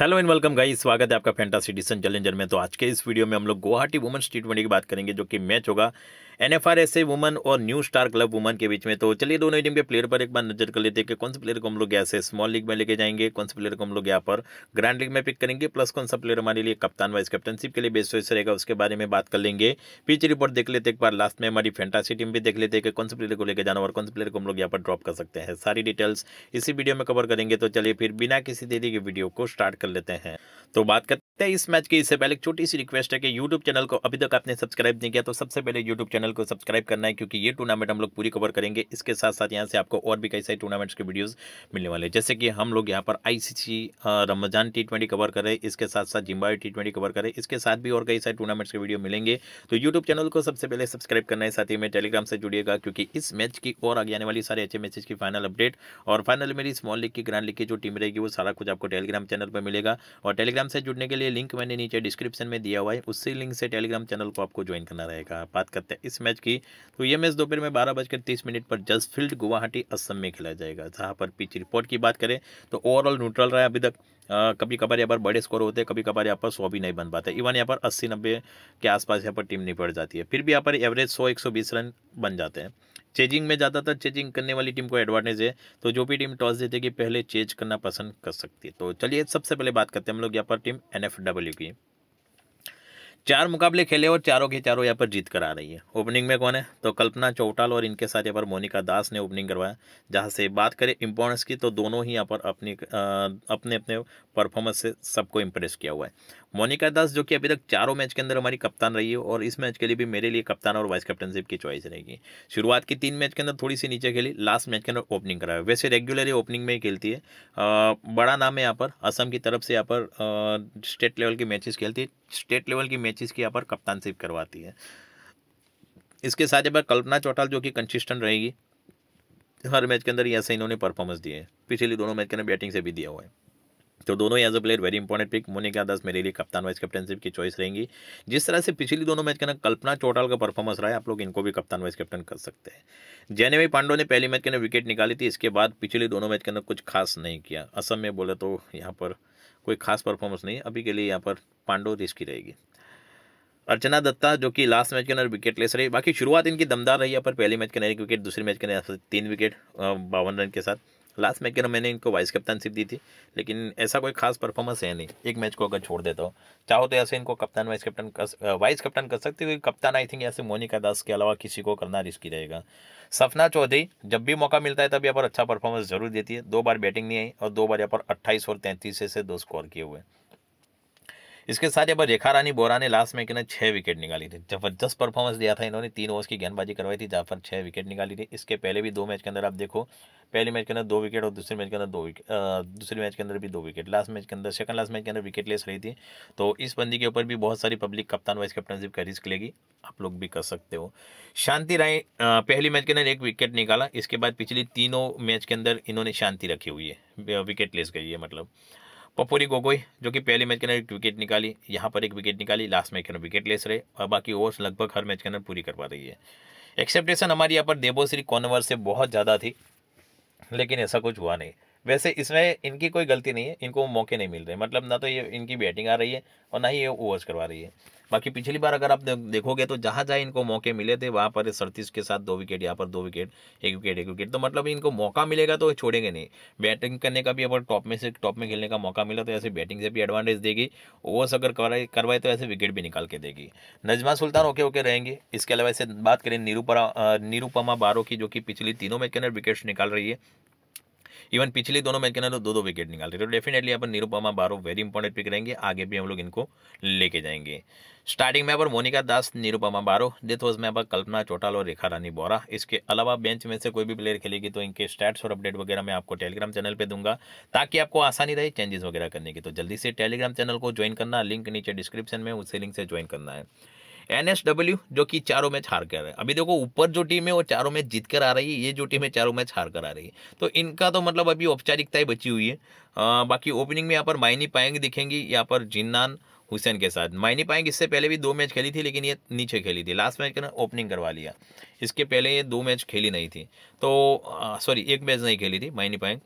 hello and welcome guys स्वागत है आपका फैंटासी डिसन चैलेंजर में तो आज के इस वीडियो में हम लोग गुवाहाटी वुमन टी ट्वेंटी की बात करेंगे जो कि मैच होगा N F R S A woman और न्यू स्टार क्लब वुमन के बीच में तो चलिए दोनों टीम के प्लेयर पर एक बार नजर कर लेते हैं कि कौन से प्लेयर को हम लोग यहाँ से स्मॉल लीग में लेके जाएंगे कौन से प्लेयर को हम लोग यहाँ पर ग्रैंड लीग में पिक करेंगे प्लस कौन सा प्लेयर हमारे लिए कप्तान वाइस कैप्टनशिप के लिए बेस्ट वैसे रहेगा उसके बारे में बात कर लेंगे पिच रिपोर्ट देख लेते एक बार लास्ट में हमारी फैंटासी टीम भी देख लेते हैं कि कौन से प्लेयर को लेकर जाना और कौन से प्लेयर को हम लोग यहाँ पर ड्रॉप कर सकते हैं सारी डिटेल्स इसी वीडियो में कवर करेंगे तो चलिए फिर बिना किसी देरी के वीडियो को स्टार्ट कर कर लेते हैं तो बात करते सकते हैं इस मैच के इससे पहले छोटी सी रिक्वेस्ट है कि यूट्यूब चैनल को अभी तक आपने सब्सक्राइब नहीं किया तो सबसे पहले यूट्यूब चैनल को सब्सक्राइब करना है क्योंकि ये टूर्नामेंट हम लोग पूरी कवर करेंगे इसके साथ साथ यहाँ से आपको और भी कई सारे टूर्नामेंट्स के वीडियोज़ मिलने वाले जैसे कि हम लोग यहाँ पर आई रमजान टी ट्वेंटी कवर करें इसके साथ साथ जिम्बाव टी ट्वेंटी कवर करें इसके साथ भी और कई सारे टूर्नामेंट्स के वीडियो मिलेंगे तो यूट्यूब चैनल को सबसे पहले सब्सक्राइब करना है साथ ही में टेलीग्राम से जुड़िएगा क्योंकि इस मैच की और आगे आने वाली सारे अच्छे मैचेज की फाइनल अपडेट और फाइनल मेरी स्मॉल लीग की ग्रांड लीग की जो टीम रहेगी वो सारा कुछ आपको टेलीग्राम चैनल पर मिलेगा और टेलीग्राम से जुड़ने के लिए लिए लिंक मैंने नीचे डिस्क्रिप्शन में दिया हुआ है उसी लिंक से टेलीग्राम चैनल को आपको ज्वाइन करना रहेगा बात करते हैं इस मैच की तो ये मैच दोपहर में बारह बजकर तीस मिनट पर जसफील्ड गुवाहाटी असम में खेला जाएगा जहाँ पर पिच रिपोर्ट की बात करें तो ओवरऑल न्यूट्रल रहा अभी तक आ, कभी कभार यहाँ पर बड़े स्कोर होते हैं कभी कभार यहाँ पर सौ भी नहीं बन पाते इवन यहाँ पर अस्सी नब्बे के आसपास यहाँ पर टीम नहीं पड़ जाती है फिर भी यहाँ पर एवरेज सौ एक सौ बीस रन बन जाते हैं चेजिंग में ज़्यादातर चेजिंग करने वाली टीम को एडवांटेज है तो जो भी टीम टॉस कि पहले चेज करना पसंद कर सकती है तो चलिए सबसे पहले बात करते हैं हम लोग यहाँ पर टीम एन की चार मुकाबले खेले और चारों के चारों यहाँ पर जीत कर आ रही है ओपनिंग में कौन है तो कल्पना चौटाल और इनके साथ यहाँ पर मोनिका दास ने ओपनिंग करवाया जहाँ से बात करें इम्पोर्टेंस की तो दोनों ही यहाँ पर अपनी अपने अपने परफॉर्मेंस से सबको इम्प्रेस किया हुआ है मोनिका दास जो कि अभी तक चारों मैच के अंदर हमारी कप्तान रही है और इस मैच के लिए भी मेरे लिए कप्तान और वाइस कैप्टनशिप की चॉइस रहेगी शुरुआत की तीन मैच के अंदर थोड़ी सी नीचे खेली लास्ट मैच के अंदर ओपनिंग कराया वैसे रेगुलरली ओपनिंग में ही खेलती है बड़ा नाम है यहाँ पर असम की तरफ से यहाँ पर स्टेट लेवल की मैचेस खेलती है स्टेट लेवल की मैच मैचेस की यहाँ पर कप्तानशिप करवाती है इसके साथ यहाँ पर कल्पना चौटाल जो कि कंसिस्टेंट रहेगी हर मैच के अंदर ही ऐसे इन्होंने परफॉर्मेंस दिए पिछले दोनों मैच के अंदर बैटिंग से भी दिया हुआ है तो दोनों as a player very important pick Monik Das मेरे लिए कप्तान वाइस कैप्टनशिप की चॉइस रहेंगी जिस तरह से पिछली दोनों मैच के अंदर कल्पना चौटाल का परफॉर्मेंस रहा है आप लोग इनको भी कप्तान वाइस कैप्टन कर सकते हैं जेनेवी पांडो ने पहली मैच के अंदर विकेट निकाली थी इसके बाद पिछले दोनों मैच के अंदर कुछ खास नहीं किया असम में बोले तो यहाँ पर कोई खास परफॉर्मेंस नहीं अभी के लिए यहाँ पर पांडो रिस्की रहेगी अर्चना दत्ता जो कि लास्ट मैच के अंदर विकेट लेस रही बाकी शुरुआत इनकी दमदार रही है पर पहले मैच के अंदर एक विकेट दूसरे मैच के अंदर तीन विकेट बावन रन के साथ लास्ट मैच के अंदर मैंने इनको वाइस कप्तानशिप दी थी लेकिन ऐसा कोई खास परफॉर्मेंस है नहीं एक मैच को अगर छोड़ देता हो चाहो तो ऐसे इनको कप्तान वाइस कप्तान कर वाइस कप्तान कर सकते हो कप्तान आई थिंक ऐसे मोनिका दास के अलावा किसी को करना रिस्की रहेगा सपना चौधरी जब भी मौका मिलता है तब यहाँ पर अच्छा परफॉर्मेंस जरूर देती है दो बार बैटिंग नहीं आई और दो बार यहाँ पर अट्ठाईस और तैंतीस से दो स्कोर किए हुए इसके साथ अब रेखा रानी बोरा ने लास्ट में इन्हें छः विकेट निकाली थी जबरदस्त परफॉर्मेंस दिया था इन्होंने तीन ओवर्स की गेंदबाजी करवाई थी जहाँ पर छः विकेट निकाली थी इसके पहले भी दो मैच के अंदर आप देखो पहले मैच के अंदर दो विकेट और दूसरे मैच के अंदर दो विकेट दूसरे मैच के अंदर भी दो विकेट लास्ट मैच के अंदर सेकंड लास्ट मैच के अंदर विकेट लेस रही थी तो इस बंदी के ऊपर भी बहुत सारी पब्लिक कप्तान वाइस कैप्टनशिप का रिस्क लेगी आप लोग भी कर सकते हो शांति राय पहली मैच के अंदर एक विकेट निकाला इसके बाद पिछली तीनों मैच के अंदर इन्होंने शांति रखी हुई है विकेट लेस गई है मतलब पपोरी गोगोई जो कि पहले मैच के अंदर एक विकेट निकाली यहाँ पर एक विकेट निकाली लास्ट मैच के अंदर विकेट लेस रहे और बाकी ओवर्स लगभग हर मैच के अंदर पूरी कर पा रही है एक्सेप्टेशन हमारी यहाँ पर देवोश्री कॉनवर से बहुत ज़्यादा थी लेकिन ऐसा कुछ हुआ नहीं वैसे इसमें इनकी कोई गलती नहीं है इनको मौके नहीं मिल रहे मतलब ना तो ये इनकी बैटिंग आ रही है और ना ही ये ओवर्स करवा रही है बाकी पिछली बार अगर आप देखोगे तो जहाँ जहाँ इनको मौके मिले थे वहाँ पर सड़तीस के साथ दो विकेट यहाँ पर दो विकेट एक विकेट एक विकेट तो मतलब इनको मौका मिलेगा तो छोड़ेंगे नहीं बैटिंग करने का भी अगर टॉप में से टॉप में खेलने का मौका मिला तो ऐसे बैटिंग से भी एडवांटेज देगी ओवर्स अगर करवाए करवाए तो ऐसे विकेट भी निकाल के देगी नजमा सुल्तान ओके ओके रहेंगे इसके अलावा ऐसे बात करें निरूपरा निरूपमा बारो की जो कि पिछली तीनों मैच के अंदर विकेट्स निकाल रही है इवन पिछले दोनों मैच के अंदर दो दो विकेट निकालते थे तो डेफिनेटली अपन निरुपमा बारो वेरी इंपॉर्टेंट पिक रहेंगे आगे भी हम लोग इनको लेके जाएंगे स्टार्टिंग में पर मोनिका दास निरुपमा बारो डेथ वॉज में पर कल्पना चोटाल और रेखा रानी बोरा इसके अलावा बेंच में से कोई भी प्लेयर खेलेगी तो इनके स्टैट्स और अपडेट वगैरह मैं आपको टेलीग्राम चैनल पर दूंगा ताकि आपको आसानी रहे चेंजेस वगैरह करने की तो जल्दी से टेलीग्राम चैनल को ज्वाइन करना लिंक नीचे डिस्क्रिप्शन में उसी लिंक से ज्वाइन करना है एनएसडब्ल्यू जो कि चारों मैच हार कर रहे हैं अभी देखो ऊपर जो टीम है वो चारों मैच जीत कर आ रही है ये जो टीम है चारों मैच हार कर आ रही है तो इनका तो मतलब अभी औपचारिकता ही बची हुई है आ, बाकी ओपनिंग में यहाँ पर माइनी पाएंगे दिखेंगी यहाँ पर जिन्नान हुसैन के साथ मायनी पाएंगे इससे पहले भी दो मैच खेली थी लेकिन ये नीचे खेली थी लास्ट मैच का ओपनिंग करवा लिया इसके पहले ये दो मैच खेली नहीं थी तो सॉरी एक मैच नहीं खेली थी माइनी पाएंग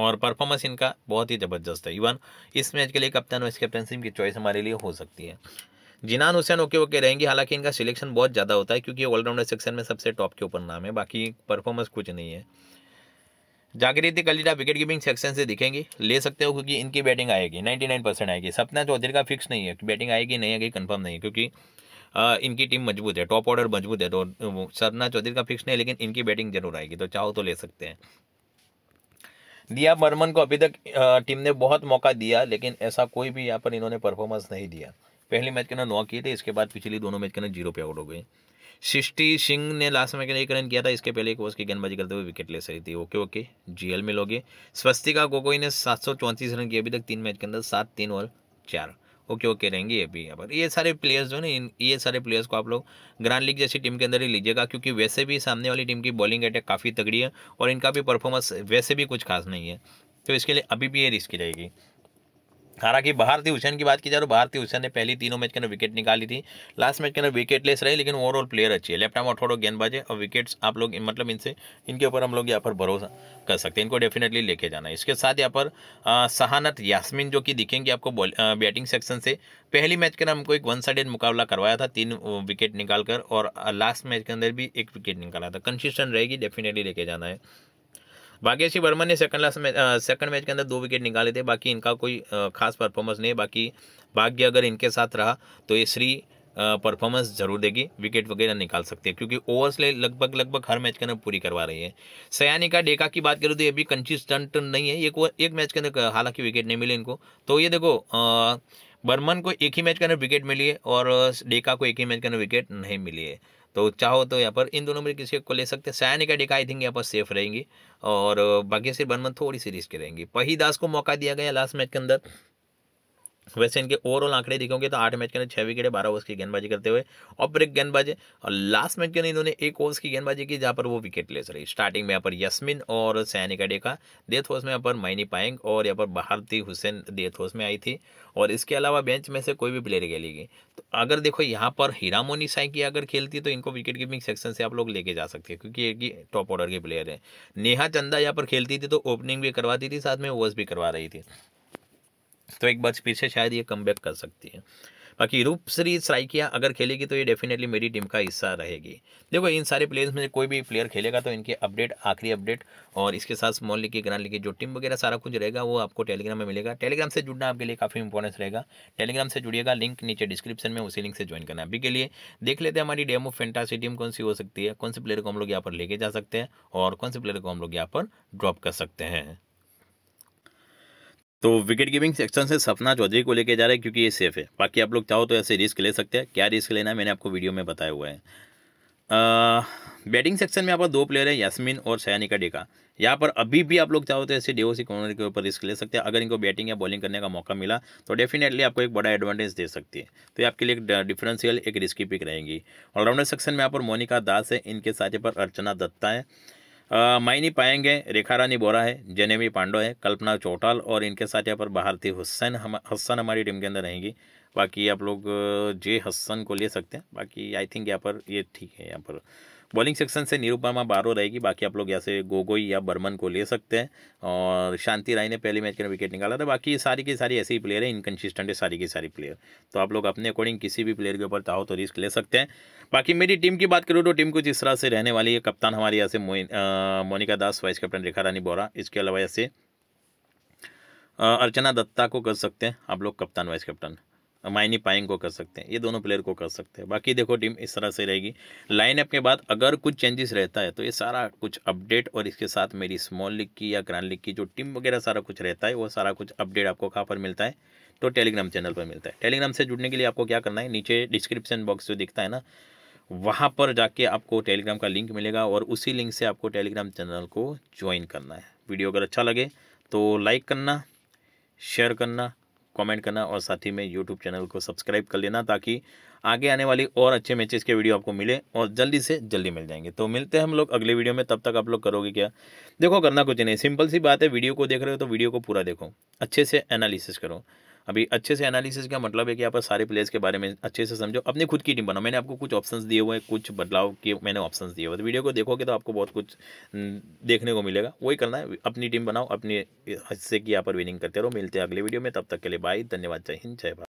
और परफॉर्मेंस इनका बहुत ही ज़बरदस्त है इवन इस मैच के लिए कप्तान वाइस कैप्टनशिप की चॉइस हमारे लिए हो सकती है जिनान हुसैन ओके ओके रहेंगी हालांकि इनका सिलेक्शन बहुत ज़्यादा होता है क्योंकि ऑलराउंडर सेक्शन में सबसे टॉप के ऊपर नाम है बाकी परफॉर्मेंस कुछ नहीं है जागृति कलिटा विकेट कीपिंग सेक्शन से दिखेंगी ले सकते हो क्योंकि इनकी बैटिंग आएगी 99 परसेंट आएगी सपना चौधरी का फिक्स नहीं है बैटिंग आएगी नहीं आएगी कंफर्म नहीं है क्योंकि आ, इनकी टीम मजबूत है टॉप ऑर्डर मजबूत है तो सपना चौधरी का फिक्स नहीं लेकिन इनकी बैटिंग जरूर आएगी तो चाहो तो ले सकते हैं दिया बर्मन को अभी तक टीम ने बहुत मौका दिया लेकिन ऐसा कोई भी यहाँ पर इन्होंने परफॉर्मेंस नहीं दिया पहले मैच के अंदर नौ किए थे इसके बाद पिछली दोनों मैच के अंदर जीरो पे आउट हो गए सृष्टि सिंह ने लास्ट में एक रन किया था इसके पहले एक ओवर की गेंदबाजी करते हुए विकेट ले सही थी ओके ओके जीएल में लोगे स्वस्तिका गोगोई ने सात सौ चौंतीस रन किए अभी तक तीन मैच के अंदर सात तीन और चार ओके ओके रहेंगे अभी यहाँ पर ये सारे प्लेयर्स जो है ना ये सारे प्लेयर्स को आप लोग ग्रांड लीग जैसी टीम के अंदर ही लीजिएगा क्योंकि वैसे भी सामने वाली टीम की बॉलिंग अटैक काफ़ी तगड़ी है और इनका भी परफॉर्मेंस वैसे भी कुछ खास नहीं है तो इसके लिए अभी भी ये रिस्की रहेगी हालांकि भारती हुसैन की बात की जाए तो भारती हुसैन ने पहली तीनों मैच के अंदर विकेट निकाली थी लास्ट मैच के अंदर विकेट लेस रही लेकिन ओवरऑल प्लेयर अच्छी है लेफ्ट आर्म और थोड़ा गेंदबाज है और विकेट्स आप लोग मतलब इनसे इनके ऊपर हम लोग यहाँ पर भरोसा कर सकते हैं इनको डेफिनेटली लेके जाना है इसके साथ यहाँ पर सहानत यासमिन जो कि दिखेंगे आपको बैटिंग सेक्शन से पहली मैच के अंदर हमको एक वन साइडेड मुकाबला करवाया था तीन विकेट निकालकर और लास्ट मैच के अंदर भी एक विकेट निकाला था कंसिस्टेंट रहेगी डेफिनेटली लेके जाना है भाग्यश्री वर्मा ने second last match second match के अंदर दो विकेट निकाले थे बाकी इनका कोई खास परफॉर्मेंस नहीं बाकी भाग्य अगर इनके साथ रहा तो ये श्री परफॉर्मेंस जरूर देगी विकेट वगैरह निकाल सकती है क्योंकि ओवर्स ले लगभग लगभग हर मैच के अंदर पूरी करवा रही है सयानी का डेका की बात करूँ तो ये भी कंसिस्टेंट नहीं है एक एक मैच के अंदर हालांकि विकेट नहीं मिली इनको तो ये देखो बर्मन को एक ही मैच के अंदर विकेट मिली है और डेका को एक ही मैच के अंदर विकेट नहीं मिली है तो चाहो तो यहाँ पर इन दोनों में किसी को ले सकते हैं सैनिक अकेडमी आई थिंक यहाँ पर सेफ रहेंगी और बाकी सिर्फ बनमन थोड़ी सी रिस्क रहेंगी पही दास को मौका दिया गया लास्ट मैच के अंदर वैसे इनके ओवरऑल आंकड़े देखोगे तो आठ मैच के अंदर छह विकेट बारह ओवर्स की गेंदबाजी करते हुए और ब्रेक गेंदबाजी और लास्ट मैच के अंदर इन्होंने एक ओवर्स की गेंदबाजी की जहाँ पर वो विकेट ले सर स्टार्टिंग में यहाँ पर यस्मिन और अडे का डेथ हाउस में यहाँ पर माइनी पाएंग और यहाँ पर बहारती हुसैन डेथ हाउस में आई थी और इसके अलावा बेंच में से कोई भी प्लेयर खेलेगी तो अगर देखो यहाँ पर हीरामोनी साइकी अगर खेलती है तो इनको विकेट कीपिंग सेक्शन से आप लोग लेके जा सकते हैं क्योंकि ये टॉप ऑर्डर के प्लेयर हैं नेहा चंदा यहाँ पर खेलती थी तो ओपनिंग भी करवाती थी साथ में ओवर्स भी करवा रही थी तो एक बच पीछे शायद ये कम कर सकती है बाकी रूप श्री स्ट्राइकिया अगर खेलेगी तो ये डेफिनेटली मेरी टीम का हिस्सा रहेगी देखो इन सारे प्लेयर्स में कोई भी प्लेयर खेलेगा तो इनके अपडेट आखिरी अपडेट और इसके साथ स्मॉल लीग की ग्रांड लीग की जो टीम वगैरह सारा कुछ रहेगा वो आपको टेलीग्राम में मिलेगा टेलीग्राम से जुड़ना आपके लिए काफ़ी इंपॉर्टेंस रहेगा टेलीग्राम से जुड़िएगा लिंक नीचे डिस्क्रिप्शन में उसी लिंक से ज्वाइन करना अभी के लिए देख लेते हैं हमारी डेमो फेंटासी टीम कौन सी हो सकती है कौन से प्लेयर को हम लोग यहाँ पर लेके जा सकते हैं और कौन से प्लेयर को हम लोग यहाँ पर ड्रॉप कर सकते हैं तो विकेट कीपिंग सेक्शन से सपना चौधरी को लेके जा रहे हैं क्योंकि ये सेफ है बाकी आप लोग चाहो तो ऐसे रिस्क ले सकते हैं क्या रिस्क लेना है मैंने आपको वीडियो में बताया हुआ है आ, बैटिंग सेक्शन में यहाँ पर दो प्लेयर है यासमिन और सयानिका डेका यहाँ पर अभी भी आप लोग चाहो तो ऐसे डेओसी कॉर्नर के ऊपर रिस्क ले सकते हैं अगर इनको बैटिंग या बॉलिंग करने का मौका मिला तो डेफिनेटली आपको एक बड़ा एडवांटेज दे सकती है तो ये आपके लिए एक डिफरेंशियल एक रिस्की पिक रहेंगी ऑलराउंडर सेक्शन में यहाँ पर मोनिका दास है इनके साथ यहाँ पर अर्चना दत्ता है मायनी पाएंगे रेखा रानी बोरा है जेनेवी पांडो है कल्पना चौटाल और इनके साथ यहाँ पर भारती हुसैन हम हसन हमारी टीम के अंदर रहेंगी बाकी आप लोग जे हसन को ले सकते हैं बाकी आई थिंक यहाँ पर ये ठीक है यहाँ पर बॉलिंग सेक्शन से निरुपमा बारो रहेगी बाकी आप लोग यहाँ से गोगोई या बर्मन को ले सकते हैं और शांति राय ने पहले मैच के विकेट निकाला था बाकी सारी की सारी ऐसे ही प्लेयर है इनकन्सिस्टेंट है सारी की सारी प्लेयर तो आप लोग अपने अकॉर्डिंग किसी भी प्लेयर के ऊपर चाहो तो रिस्क ले सकते हैं बाकी मेरी टीम की बात करूँ तो टीम कुछ इस तरह से रहने वाली है कप्तान हमारे यहाँ से मोनिका दास वाइस कैप्टन रेखा रानी बोरा इसके अलावा यहाँ से अर्चना दत्ता को कर सकते हैं आप लोग कप्तान वाइस कैप्टन माइनी पाइंग को कर सकते हैं ये दोनों प्लेयर को कर सकते हैं बाकी देखो टीम इस तरह से रहेगी लाइन अप के बाद अगर कुछ चेंजेस रहता है तो ये सारा कुछ अपडेट और इसके साथ मेरी स्मॉल लीग की या ग्रांड लीग की जो टीम वगैरह सारा कुछ रहता है वो सारा कुछ अपडेट आपको कहाँ पर मिलता है तो टेलीग्राम चैनल पर मिलता है टेलीग्राम से जुड़ने के लिए आपको क्या करना है नीचे डिस्क्रिप्शन बॉक्स जो दिखता है ना वहाँ पर जाके आपको टेलीग्राम का लिंक मिलेगा और उसी लिंक से आपको टेलीग्राम चैनल को ज्वाइन करना है वीडियो अगर अच्छा लगे तो लाइक करना शेयर करना कमेंट करना और साथ ही में यूट्यूब चैनल को सब्सक्राइब कर लेना ताकि आगे आने वाली और अच्छे मैचेस के वीडियो आपको मिले और जल्दी से जल्दी मिल जाएंगे तो मिलते हैं हम लोग अगले वीडियो में तब तक आप लोग करोगे क्या देखो करना कुछ नहीं सिंपल सी बात है वीडियो को देख रहे हो तो वीडियो को पूरा देखो अच्छे से एनालिसिस करो अभी अच्छे से एनालिसिस का मतलब है कि आप सारे प्लेयर्स के बारे में अच्छे से समझो अपनी खुद की टीम बनाओ मैंने आपको कुछ ऑप्शन दिए हुए हैं कुछ बदलाव के मैंने ऑप्शन दिए हुए तो वीडियो को देखोगे तो आपको बहुत कुछ देखने को मिलेगा वही करना है अपनी टीम बनाओ अपने हिस्से की यहाँ पर विनिंग करते रहो मिलते हैं अगले वीडियो में तब तक के लिए बाय धन्यवाद जय हिंद जय भारत